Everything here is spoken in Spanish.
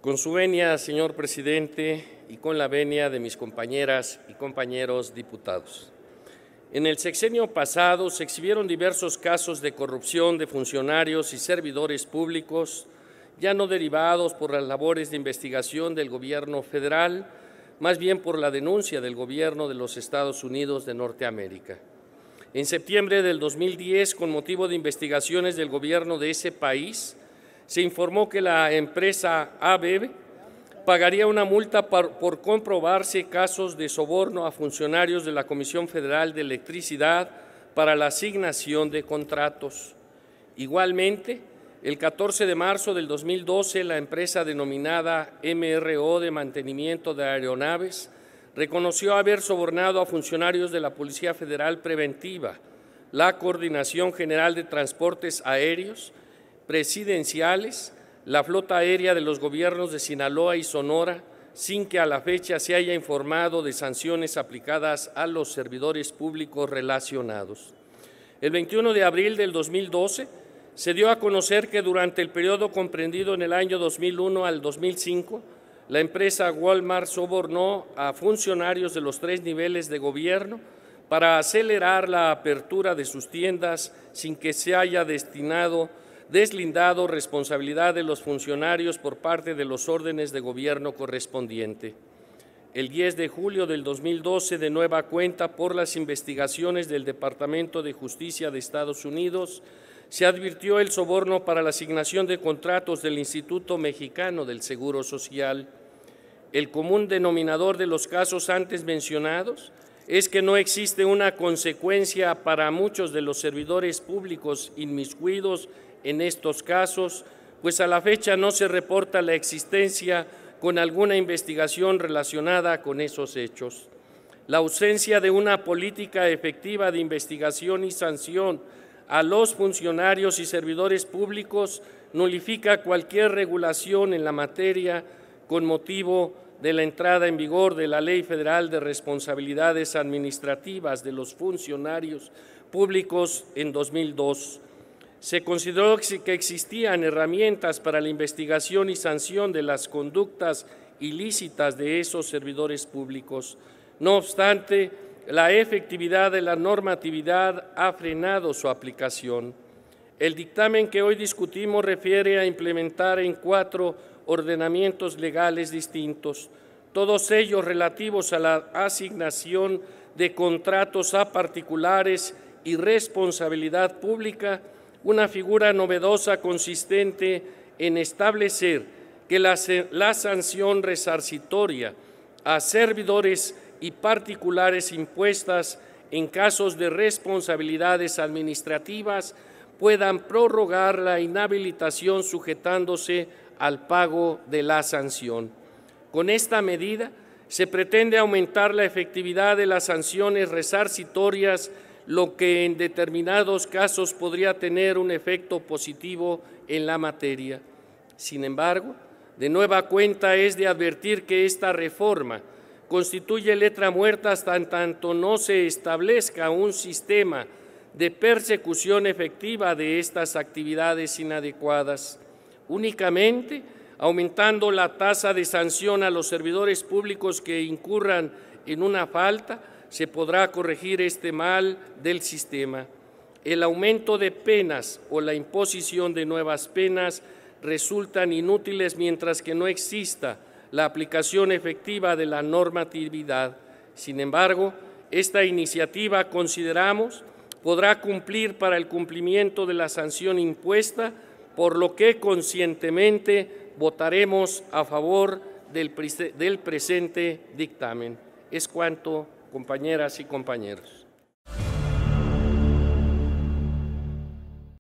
Con su venia, señor presidente, y con la venia de mis compañeras y compañeros diputados. En el sexenio pasado se exhibieron diversos casos de corrupción de funcionarios y servidores públicos, ya no derivados por las labores de investigación del gobierno federal, más bien por la denuncia del gobierno de los Estados Unidos de Norteamérica. En septiembre del 2010, con motivo de investigaciones del gobierno de ese país, se informó que la empresa ABB pagaría una multa por, comprobarse casos de soborno a funcionarios de la Comisión Federal de Electricidad para la asignación de contratos. Igualmente, el 14 de marzo del 2012, la empresa denominada MRO de Mantenimiento de Aeronaves reconoció haber sobornado a funcionarios de la Policía Federal Preventiva, la Coordinación General de Transportes Aéreos, Presidenciales, la Flota Aérea de los gobiernos de Sinaloa y Sonora, sin que a la fecha se haya informado de sanciones aplicadas a los servidores públicos relacionados. El 21 de abril del 2012 se dio a conocer que durante el periodo comprendido en el año 2001 al 2005, la empresa Walmart sobornó a funcionarios de los tres niveles de gobierno para acelerar la apertura de sus tiendas sin que se haya destinado, deslindado responsabilidad de los funcionarios por parte de los órdenes de gobierno correspondiente. El 10 de julio del 2012, de nueva cuenta por las investigaciones del Departamento de Justicia de Estados Unidos, se advirtió el soborno para la asignación de contratos del Instituto Mexicano del Seguro Social el común denominador de los casos antes mencionados es que no existe una consecuencia para muchos de los servidores públicos inmiscuidos en estos casos, pues a la fecha no se reporta la existencia con alguna investigación relacionada con esos hechos. La ausencia de una política efectiva de investigación y sanción a los funcionarios y servidores públicos nulifica cualquier regulación en la materia con motivo de la entrada en vigor de la Ley Federal de Responsabilidades Administrativas de los Funcionarios Públicos en 2002. Se consideró que existían herramientas para la investigación y sanción de las conductas ilícitas de esos servidores públicos. No obstante, la efectividad de la normatividad ha frenado su aplicación. El dictamen que hoy discutimos refiere a implementar en cuatro ordenamientos legales distintos, todos ellos relativos a la asignación de contratos a particulares y responsabilidad pública, una figura novedosa consistente en establecer que la, sanción resarcitoria a servidores y particulares impuestas en casos de responsabilidades administrativas puedan prorrogar la inhabilitación sujetándose al pago de la sanción. Con esta medida se pretende aumentar la efectividad de las sanciones resarcitorias, lo que en determinados casos podría tener un efecto positivo en la materia. Sin embargo, de nueva cuenta es de advertir que esta reforma constituye letra muerta hasta en tanto no se establezca un sistema de persecución efectiva de estas actividades inadecuadas únicamente aumentando la tasa de sanción a los servidores públicos que incurran en una falta, se podrá corregir este mal del sistema. El aumento de penas o la imposición de nuevas penas resultan inútiles mientras que no exista la aplicación efectiva de la normatividad. Sin embargo, esta iniciativa, consideramos, podrá cumplir para el cumplimiento de la sanción impuesta por lo que conscientemente votaremos a favor del, presente dictamen. Es cuanto, compañeras y compañeros.